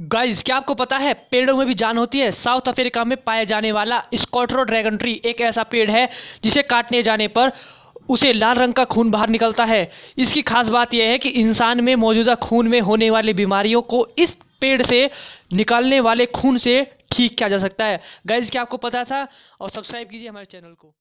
guys क्या आपको पता है पेड़ों में भी जान होती है साउथ अफ्रीका में पाया जाने वाला स्कॉट्रो ड्रैगन ट्री एक ऐसा पेड़ है जिसे काटने जाने पर उसे लाल रंग का खून बाहर निकलता है इसकी खास बात यह है कि इंसान में मौजूदा खून में होने वाली बीमारियों को इस पेड़ से निकालने वाले खून से ठीक किया जा सकता है गाइज क्या आपको पता था और सब्सक्राइब कीजिए हमारे चैनल को